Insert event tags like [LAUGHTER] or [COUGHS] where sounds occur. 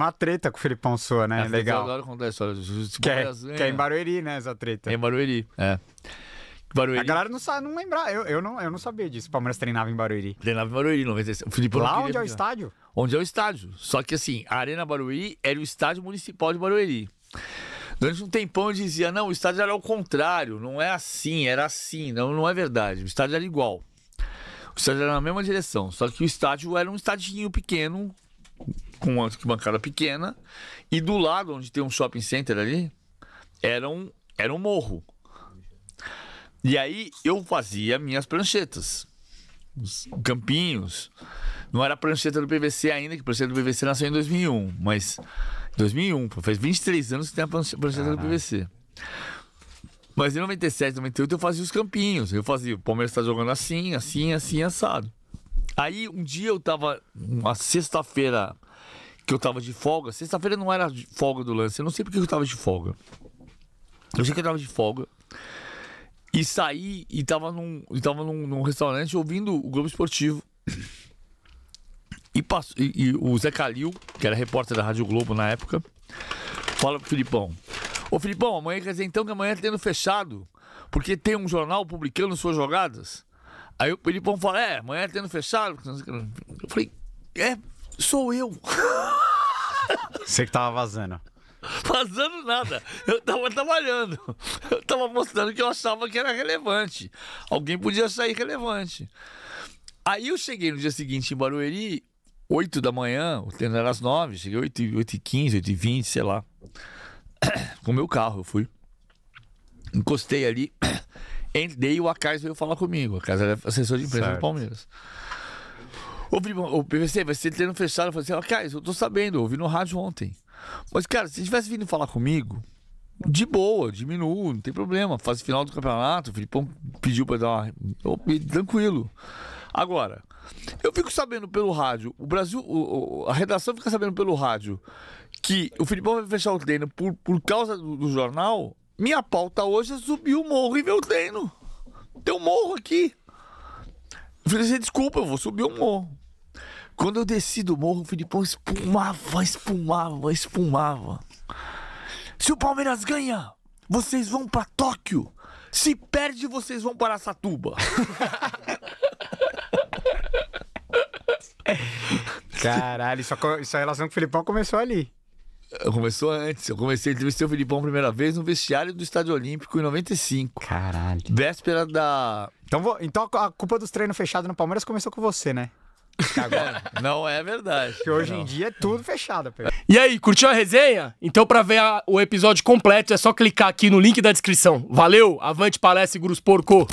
Uma treta com o Filipão sua, né? É, Legal. Agora acontece, Que é, que é em né? Barueri, né? Essa treta. É em Barueri, é. Barueri. A galera não sabe, não lembrar. Eu, eu, não, eu não sabia disso. O Palmeiras treinava em Barueri. Treinava em Barueri, 96. O Filipão Lá onde é o estádio? Onde é o estádio. Só que assim, a Arena Barueri era o estádio municipal de Barueri. Durante um tempão eu dizia, não, o estádio era o contrário, não é assim, era assim. Não, não é verdade. O estádio era igual. O estádio era na mesma direção. Só que o estádio era um estadinho pequeno com uma bancada pequena, e do lado onde tem um shopping center ali, era um, era um morro. E aí eu fazia minhas pranchetas, os campinhos. Não era prancheta do PVC ainda, que a prancheta do PVC nasceu em 2001, mas 2001, faz 23 anos que tem a prancheta do PVC. Mas em 97, 98 eu fazia os campinhos. Eu fazia, o Palmeiras está jogando assim, assim, assim, assado. Aí um dia eu tava, uma sexta-feira que eu tava de folga. Sexta-feira não era folga do lance, eu não sei porque eu tava de folga. Eu sei que eu tava de folga. E saí e tava num, e tava num, num restaurante ouvindo o Globo Esportivo. E, e, e, o Zé Calil, que era repórter da Rádio Globo na época, fala pro Filipão: Ô Filipão, amanhã quer dizer então que amanhã tá tendo fechado, porque tem um jornal publicando suas jogadas. Aí eu pedi pra um falar, é, amanhã é tendo fechado. Eu falei, é, sou eu. [LAUGHS] Você que tava vazando. Vazando nada. Eu tava trabalhando. Eu tava mostrando que eu achava que era relevante. Alguém podia sair relevante. Aí eu cheguei no dia seguinte em Barueri, 8 da manhã, o tendo era às 9, cheguei 8, 8 e 15, 8 e 20, sei lá. [COUGHS] Com o meu carro eu fui. Encostei ali, [COUGHS] Daí o Acais veio falar comigo. A casa era assessor de imprensa certo. do Palmeiras. Ô, o PVC, vai ser treino fechado. Eu falei assim, Acais, eu tô sabendo, ouvi no rádio ontem. Mas, cara, se tivesse vindo falar comigo, de boa, diminuo, não tem problema. Faz final do campeonato, o Filipão pediu pra dar uma. tranquilo. Agora, eu fico sabendo pelo rádio, o Brasil, o, a redação fica sabendo pelo rádio que o Filipão vai fechar o treino por, por causa do, do jornal. Minha pauta hoje é subir o morro e ver o treino. Tem um morro aqui. Eu falei assim, desculpa, eu vou subir o morro. Quando eu desci do morro, o Filipão espumava, espumava, espumava. Se o Palmeiras ganha, vocês vão para Tóquio. Se perde, vocês vão para Satuba. [LAUGHS] Caralho, isso, isso a relação com o Filipão começou ali. Começou antes. Eu comecei a entrevistar o Filipão a primeira vez no vestiário do Estádio Olímpico em 95. Caralho. Véspera da. Então, vou... então a culpa dos treinos fechados no Palmeiras começou com você, né? Agora. É, não é verdade. que hoje não. em dia é tudo fechado, Pedro. E aí, curtiu a resenha? Então, para ver a, o episódio completo, é só clicar aqui no link da descrição. Valeu! Avante, palestra, Seguros Porco!